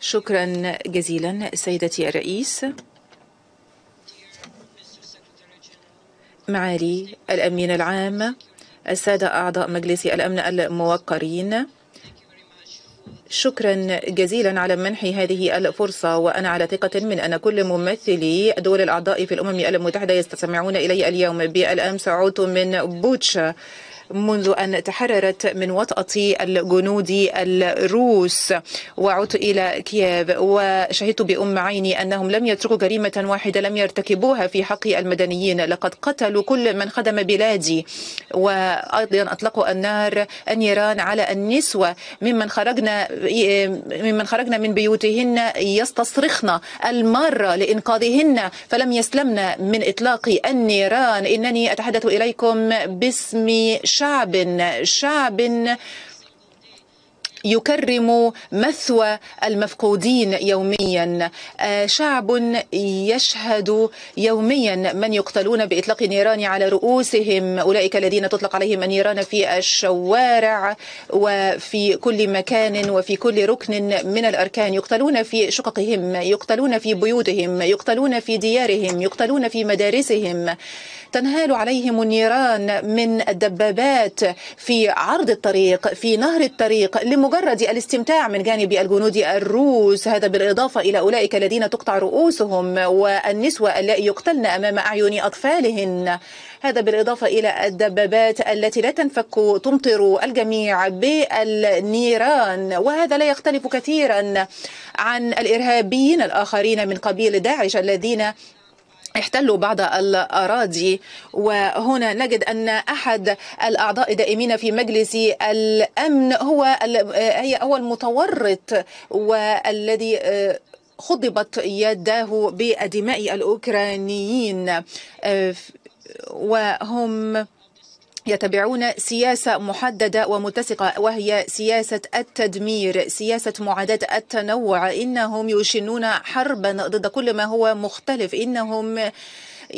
شكرا جزيلا سيدتي الرئيس معالي الأمين العام السادة أعضاء مجلس الأمن الموقرين شكرا جزيلا على منحي هذه الفرصة وأنا على ثقة من أن كل ممثلي دول الأعضاء في الأمم المتحدة يستمعون إلي اليوم بالأمس عدت من بوتشا منذ أن تحررت من وطأة الجنود الروس وعدت إلى كييف وشهدت بأم عيني أنهم لم يتركوا جريمة واحدة لم يرتكبوها في حق المدنيين لقد قتلوا كل من خدم بلادي وأيضا أطلقوا النار النيران على النسوة ممن خرجنا ممن خرجنا من بيوتهن يستصرخن المارة لإنقاذهن فلم يسلمن من إطلاق النيران إنني أتحدث إليكم باسم شعب شعب يكرم مثوى المفقودين يوميا آه، شعب يشهد يوميا من يقتلون بإطلاق نيران على رؤوسهم أولئك الذين تطلق عليهم النيران في الشوارع وفي كل مكان وفي كل ركن من الأركان يقتلون في شققهم يقتلون في بيوتهم يقتلون في ديارهم يقتلون في مدارسهم تنهال عليهم النيران من الدبابات في عرض الطريق في نهر الطريق لم بمجرد الاستمتاع من جانب الجنود الروس هذا بالإضافة إلى أولئك الذين تقطع رؤوسهم والنسوة اللائي يقتلن أمام أعين أطفالهن هذا بالإضافة إلى الدبابات التي لا تنفك تمطر الجميع بالنيران وهذا لا يختلف كثيرا عن الإرهابيين الآخرين من قبيل داعش الذين احتلوا بعض الأراضي وهنا نجد أن أحد الأعضاء الدائمين في مجلس الأمن هو هي هو المتورط والذي آه، خضبت يداه بدماء الأوكرانيين آه، وهم يتبعون سياسة محددة ومتسقة وهي سياسة التدمير سياسة معاداة التنوع إنهم يشنون حربا ضد كل ما هو مختلف إنهم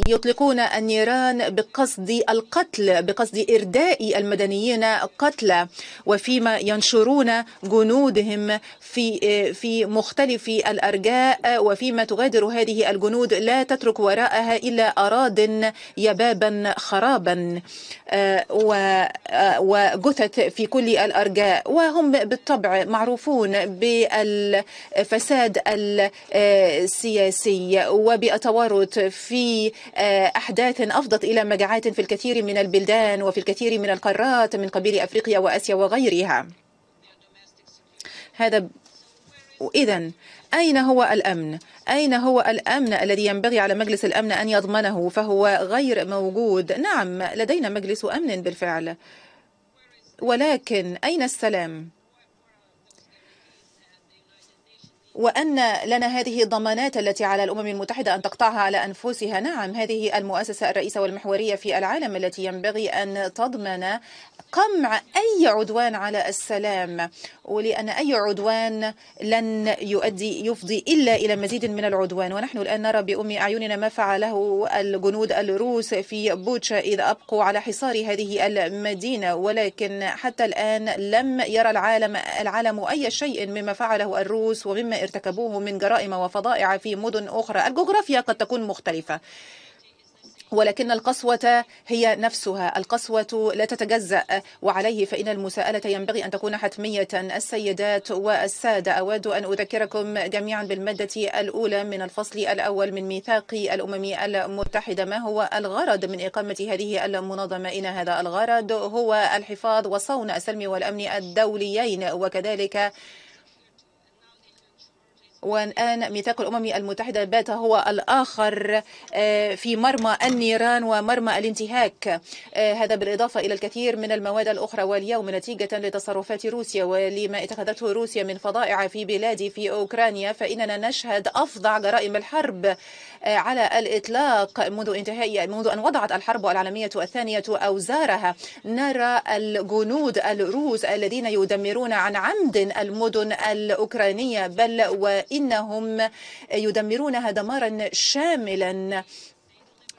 يطلقون النيران بقصد القتل بقصد إرداء المدنيين قتلى وفيما ينشرون جنودهم في في مختلف الأرجاء وفيما تغادر هذه الجنود لا تترك وراءها إلا أراض يبابا خرابا وجثث في كل الأرجاء وهم بالطبع معروفون بالفساد السياسي آه، وبالتورط في آه، أحداث أفضت إلى مجاعات في الكثير من البلدان وفي الكثير من القارات من قبيل أفريقيا وآسيا وغيرها هذا إذا أين هو الأمن؟ أين هو الأمن الذي ينبغي على مجلس الأمن أن يضمنه فهو غير موجود نعم لدينا مجلس أمن بالفعل ولكن أين السلام؟ وأن لنا هذه الضمانات التي على الأمم المتحدة أن تقطعها على أنفسها نعم هذه المؤسسة الرئيسة والمحورية في العالم التي ينبغي أن تضمن قمع أي عدوان على السلام ولأن أي عدوان لن يؤدي يفضي إلا إلى مزيد من العدوان ونحن الآن نرى بأم أعيننا ما فعله الجنود الروس في بوتشا إذ أبقوا على حصار هذه المدينة ولكن حتى الآن لم يرى العالم العالم أي شيء مما فعله الروس ومما ارتكبوه من جرائم وفضائع في مدن أخرى الجغرافيا قد تكون مختلفة ولكن القسوة هي نفسها القسوة لا تتجزأ وعليه فإن المساءلة ينبغي أن تكون حتمية السيدات والسادة أود أن أذكركم جميعا بالمادة الأولى من الفصل الأول من ميثاق الأمم المتحدة ما هو الغرض من إقامة هذه المنظمة إن هذا الغرض هو الحفاظ وصون السلم والأمن الدوليين وكذلك والآن ميثاق الأمم المتحدة بات هو الآخر آه، في مرمى النيران ومرمى الانتهاك آه، هذا بالإضافة إلى الكثير من المواد الأخرى واليوم نتيجة لتصرفات روسيا ولما اتخذته روسيا من فضائع في بلادي في أوكرانيا فإننا نشهد أفظع جرائم الحرب آه، على الإطلاق منذ انتهاء منذ أن وضعت الحرب العالمية الثانية أوزارها نرى الجنود الروس الذين يدمرون عن عمد المدن الأوكرانية بل و إنهم يدمرونها دمارا شاملا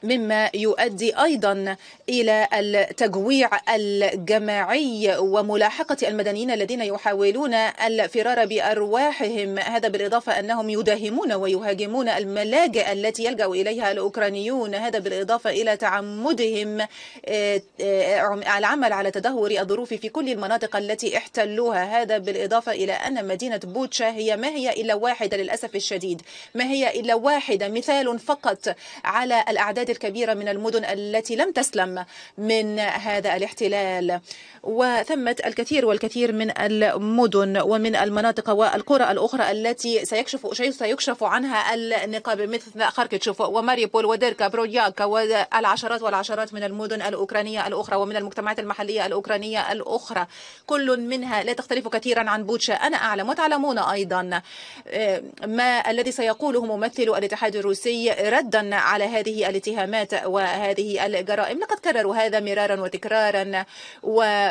مما يؤدي أيضا إلى التجويع الجماعي وملاحقة المدنيين الذين يحاولون الفرار بأرواحهم هذا بالإضافة أنهم يداهمون ويهاجمون الملاجئ التي يلجأ إليها الأوكرانيون هذا بالإضافة إلى تعمدهم آه، آه، العمل على تدهور الظروف في كل المناطق التي احتلوها هذا بالإضافة إلى أن مدينة بوتشا هي ما هي إلا واحدة للأسف الشديد ما هي إلا واحدة مثال فقط على الأعداد الكبيرة من المدن التي لم تسلم من هذا الاحتلال وثمة الكثير والكثير من المدن ومن المناطق والقرى الأخرى التي سيكشف سيكشف عنها النقاب مثل خاركتشوف وماريبول وديركا برودياكا والعشرات والعشرات من المدن الأوكرانية الأخرى ومن المجتمعات المحلية الأوكرانية الأخرى كل منها لا تختلف كثيرا عن بوتشا أنا أعلم وتعلمون أيضا آه، ما الذي سيقوله ممثل الاتحاد الروسي ردا على هذه الاتهامات الاتهامات وهذه الجرائم لقد كرروا هذا مرارا وتكرارا و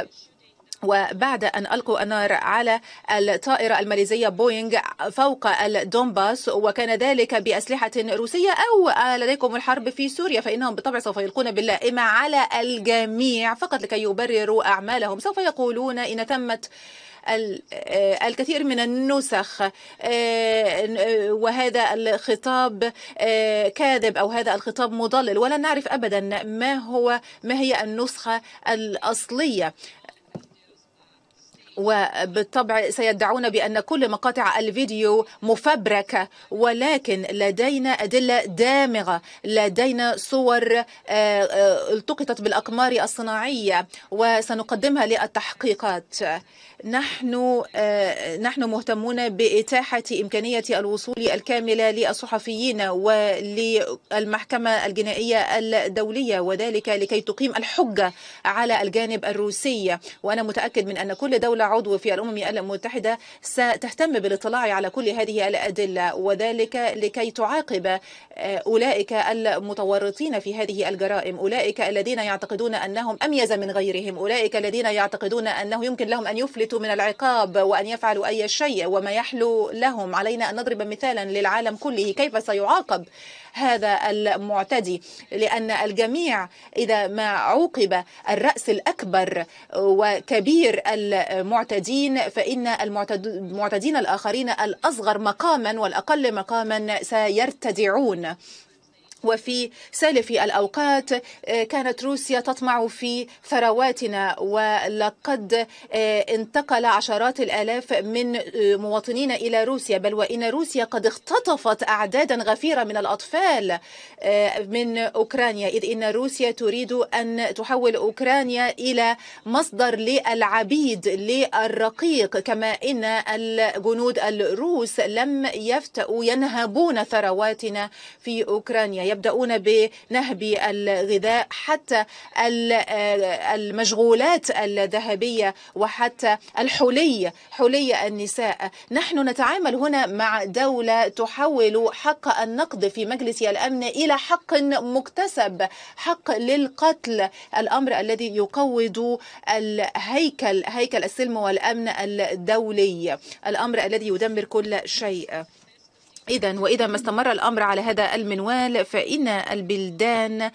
وبعد أن ألقوا النار على الطائرة الماليزية بوينغ فوق الدومباس وكان ذلك بأسلحة روسية أو لديكم الحرب في سوريا فإنهم بالطبع سوف يلقون باللائمة على الجميع فقط لكي يبرروا أعمالهم سوف يقولون إن تمت آه، الكثير من النسخ آه، آه، وهذا الخطاب كاذب أو هذا الخطاب مضلل ولا نعرف أبدا ما هو ما هي النسخة الأصلية وبالطبع سيدعون بأن كل مقاطع الفيديو مفبركة ولكن لدينا أدلة دامغة لدينا صور آه، آه، التقطت بالأقمار الصناعية وسنقدمها للتحقيقات نحن آه، نحن مهتمون بإتاحة إمكانية الوصول الكاملة للصحفيين وللمحكمة الجنائية الدولية وذلك لكي تقيم الحجة على الجانب الروسي وأنا متأكد من أن كل دولة عضو في الأمم المتحدة ستهتم بالاطلاع على كل هذه الأدلة وذلك لكي تعاقب آه، أولئك المتورطين في هذه الجرائم أولئك الذين يعتقدون أنهم أميز من غيرهم أولئك الذين يعتقدون أنه يمكن لهم أن يفلتوا من العقاب وأن يفعلوا أي شيء وما يحلو لهم علينا أن نضرب مثالا للعالم كله كيف سيعاقب هذا المعتدي لأن الجميع إذا ما عوقب الرأس الأكبر وكبير المعتدين فإن المعتدين الآخرين الأصغر مقاما والأقل مقاما سيرتدعون وفي سالف الأوقات آه، كانت روسيا تطمع في ثرواتنا ولقد آه، انتقل عشرات الآلاف من آه، مواطنين إلى روسيا بل وإن روسيا قد اختطفت أعدادا غفيرة من الأطفال من أوكرانيا إذ إن روسيا تريد أن تحول أوكرانيا إلى مصدر للعبيد للرقيق كما إن الجنود الروس لم يفتأوا ينهبون ثرواتنا في أوكرانيا يبدأون بنهب الغذاء حتى آه، المشغولات الذهبية وحتى الحلي حلي النساء نحن نتعامل هنا مع دولة تحول حق النقد في مجلس الأمن إلى حق مكتسب حق للقتل الأمر الذي يقوض الهيكل هيكل السلم والأمن الدولي الأمر الذي يدمر كل شيء إذا وإذا ما استمر الأمر على هذا المنوال فإن البلدان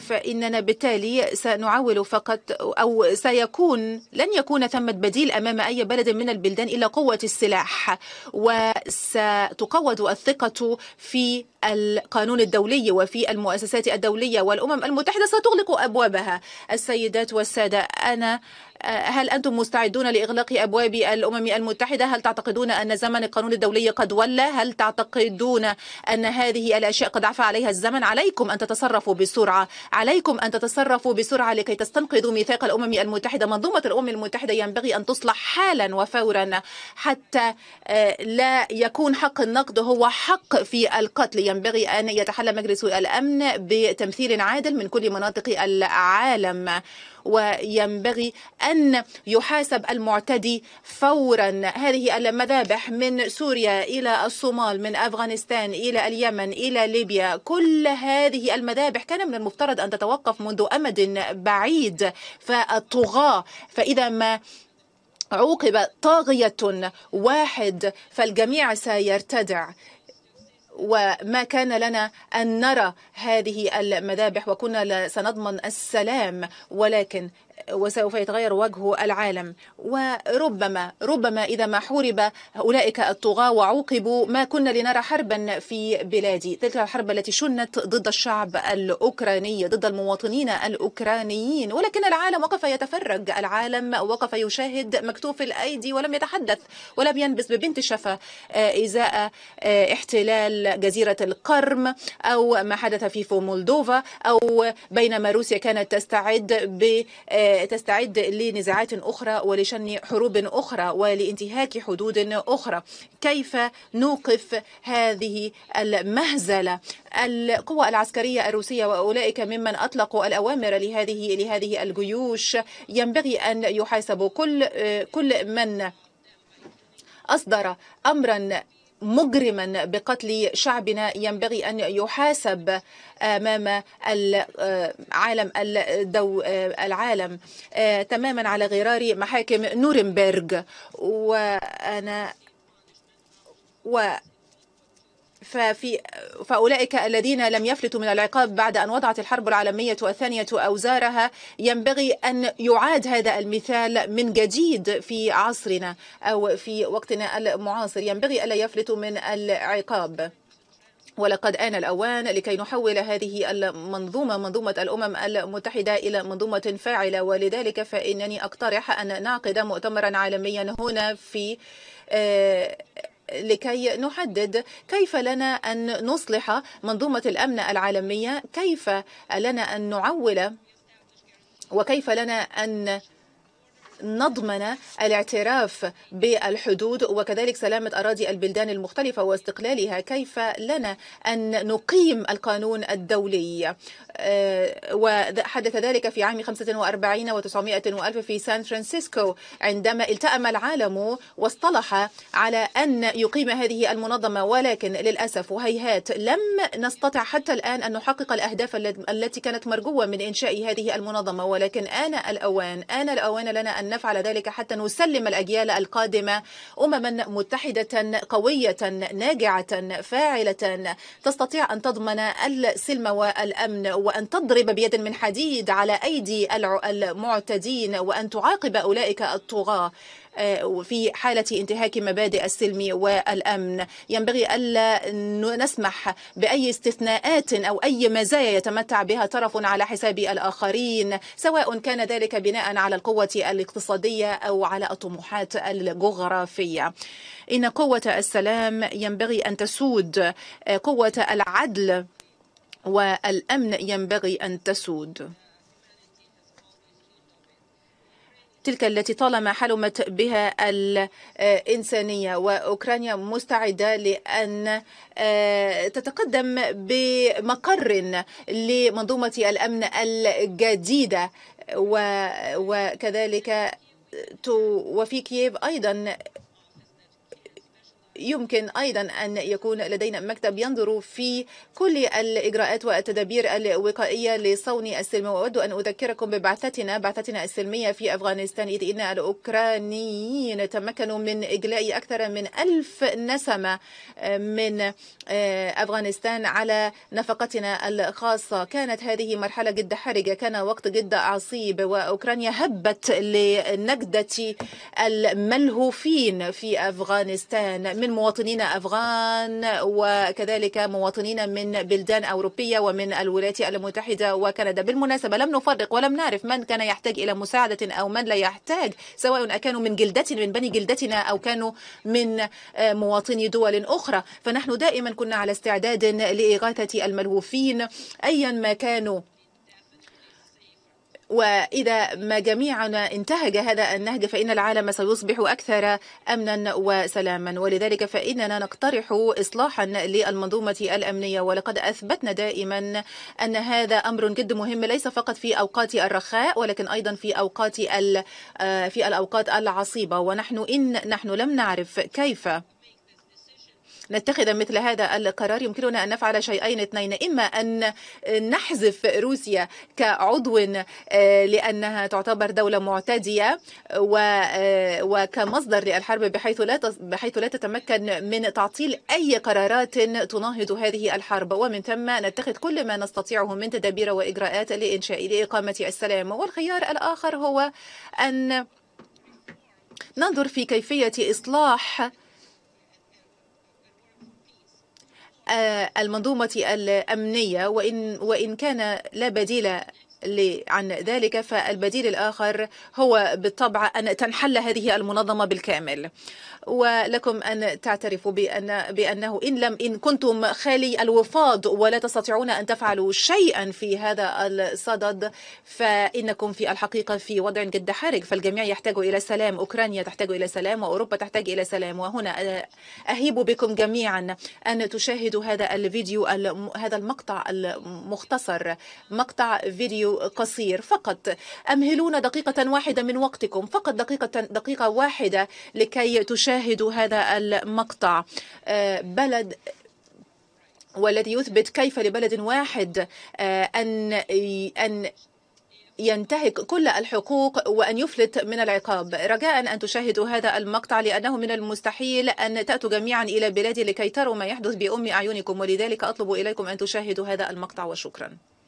فإننا بالتالي سنعول فقط أو سيكون لن يكون ثمة بديل أمام أي بلد من البلدان إلا قوة السلاح وستقوض الثقة في القانون الدولي وفي المؤسسات الدولية والأمم المتحدة ستغلق أبوابها السيدات والسادة أنا هل أنتم مستعدون لإغلاق أبواب الأمم المتحدة؟ هل تعتقدون أن زمن القانون الدولي قد ولى؟ هل تعتقدون أن هذه الأشياء قد عفى عليها الزمن؟ عليكم أن تتصرفوا بسرعة عليكم أن تتصرفوا بسرعة لكي تستنقذوا ميثاق الأمم المتحدة منظومة الأمم المتحدة ينبغي أن تصلح حالا وفورا حتى آه، لا يكون حق النقد هو حق في القتل ينبغي أن يتحلى مجلس الأمن بتمثيل عادل من كل مناطق العالم وينبغي أن يحاسب المعتدي فورا هذه المذابح من سوريا إلى الصومال من أفغانستان إلى اليمن إلى ليبيا كل هذه المذابح كان من المفترض أن تتوقف منذ أمد بعيد فالطغاة فإذا ما عوقب طاغية واحد فالجميع سيرتدع وما كان لنا أن نرى هذه المذابح وكنا سنضمن السلام ولكن وسوف يتغير وجه العالم وربما ربما إذا ما حورب أولئك الطغاة وعوقبوا ما كنا لنرى حربا في بلادي تلك الحرب التي شنت ضد الشعب الأوكراني ضد المواطنين الأوكرانيين ولكن العالم وقف يتفرج العالم وقف يشاهد مكتوف الأيدي ولم يتحدث ولم ينبس ببنت شفا آه، إزاء آه، احتلال جزيرة القرم أو ما حدث في مولدوفا أو بينما روسيا كانت تستعد ب آه، تستعد لنزاعات أخرى ولشن حروب أخرى ولانتهاك حدود أخرى كيف نوقف هذه المهزلة القوى العسكرية الروسية وأولئك ممن أطلقوا الأوامر لهذه لهذه الجيوش ينبغي أن يحاسبوا كل كل من أصدر أمرا مجرما بقتل شعبنا ينبغي أن يحاسب أمام آه، آه، العالم الدو آه، العالم تماما على غرار محاكم نورنبرغ وأنا و ففي فأولئك الذين لم يفلتوا من العقاب بعد أن وضعت الحرب العالمية الثانية أوزارها ينبغي أن يعاد هذا المثال من جديد في عصرنا أو في وقتنا المعاصر ينبغي ألا يفلتوا من العقاب ولقد آن الأوان لكي نحول هذه المنظومة منظومة الأمم المتحدة إلى منظومة فاعلة ولذلك فإنني أقترح أن نعقد مؤتمرا عالميا هنا في آه، لكي نحدد كيف لنا أن نصلح منظومة الأمن العالمية كيف لنا أن نعول وكيف لنا أن نضمن الاعتراف بالحدود وكذلك سلامة أراضي البلدان المختلفة واستقلالها كيف لنا أن نقيم القانون الدولي آه، وحدث ذلك في عام 45 و900 وألف في سان فرانسيسكو عندما التأم العالم واصطلح على أن يقيم هذه المنظمة ولكن للأسف وهيهات لم نستطع حتى الآن أن نحقق الأهداف التي كانت مرجوة من إنشاء هذه المنظمة ولكن آن الأوان آن الأوان لنا أن نفعل ذلك حتى نسلم الأجيال القادمة أمما متحدة قوية ناجعة فاعلة تستطيع أن تضمن السلم والأمن وأن تضرب بيد من حديد على أيدي المعتدين وأن تعاقب أولئك الطغاة آه، في حالة انتهاك مبادئ السلم والأمن ينبغي ألا نسمح بأي استثناءات أو أي مزايا يتمتع بها طرف على حساب الآخرين سواء كان ذلك بناء على القوة الاقتصادية أو على الطموحات الجغرافية إن قوة السلام ينبغي أن تسود آه، قوة العدل والأمن ينبغي أن تسود تلك التي طالما حلمت بها الإنسانية وأوكرانيا مستعدة لأن آه، تتقدم بمقر لمنظومة الأمن الجديدة وكذلك وفي كييف أيضا يمكن أيضا أن يكون لدينا مكتب ينظر في كل الإجراءات والتدابير الوقائية لصون السلم وأود أن أذكركم ببعثتنا بعثتنا السلمية في أفغانستان إذ إن الأوكرانيين تمكنوا من إجلاء أكثر من ألف نسمة آه، من آه، أفغانستان على نفقتنا الخاصة كانت هذه مرحلة جد حرجة كان وقت جد عصيب وأوكرانيا هبت لنجدة الملهوفين في أفغانستان من من مواطنين أفغان وكذلك مواطنين من بلدان أوروبية ومن الولايات المتحدة وكندا بالمناسبة لم نفرق ولم نعرف من كان يحتاج إلى مساعدة أو من لا يحتاج سواء كانوا من جلدتنا من بني جلدتنا أو كانوا من آه، مواطني دول أخرى فنحن دائما كنا على استعداد لإغاثة الملهوفين أيا ما كانوا وإذا ما جميعنا انتهج هذا النهج فإن العالم سيصبح أكثر أمنا وسلاما ولذلك فإننا نقترح إصلاحا للمنظومة الأمنية ولقد أثبتنا دائما أن هذا أمر جد مهم ليس فقط في أوقات الرخاء ولكن أيضا في أوقات آه، في الأوقات العصيبة ونحن إن نحن لم نعرف كيف نتخذ مثل هذا القرار يمكننا أن نفعل شيئين اثنين إما أن نحذف روسيا كعضو آه، لأنها تعتبر دولة معتدية آه، وكمصدر للحرب بحيث لا بحيث لا تتمكن من تعطيل أي قرارات تناهض هذه الحرب ومن ثم نتخذ كل ما نستطيعه من تدابير وإجراءات لإنشاء لإقامة السلام والخيار الآخر هو أن ننظر في كيفية إصلاح آه، المنظومة الأمنية وإن, وإن كان لا بديل عن ذلك فالبديل الآخر هو بالطبع أن تنحل هذه المنظمة بالكامل ولكم أن تعترفوا بأن بأنه إن لم إن كنتم خالي الوفاض ولا تستطيعون أن تفعلوا شيئا في هذا الصدد فإنكم في الحقيقة في وضع جد حرج فالجميع يحتاج إلى سلام أوكرانيا تحتاج إلى سلام وأوروبا تحتاج إلى سلام وهنا أهيب بكم جميعا أن تشاهدوا هذا الفيديو هذا المقطع المختصر مقطع فيديو قصير فقط أمهلون دقيقة واحدة من وقتكم فقط دقيقة دقيقة واحدة لكي تشاهدوا هذا المقطع آه، بلد والذي يثبت كيف لبلد واحد آه، أن أن ينتهك كل الحقوق وأن يفلت من العقاب رجاء أن تشاهدوا هذا المقطع لأنه من المستحيل أن تأتوا جميعا إلى بلادي لكي تروا ما يحدث بأم أعينكم ولذلك أطلب إليكم أن تشاهدوا هذا المقطع وشكرا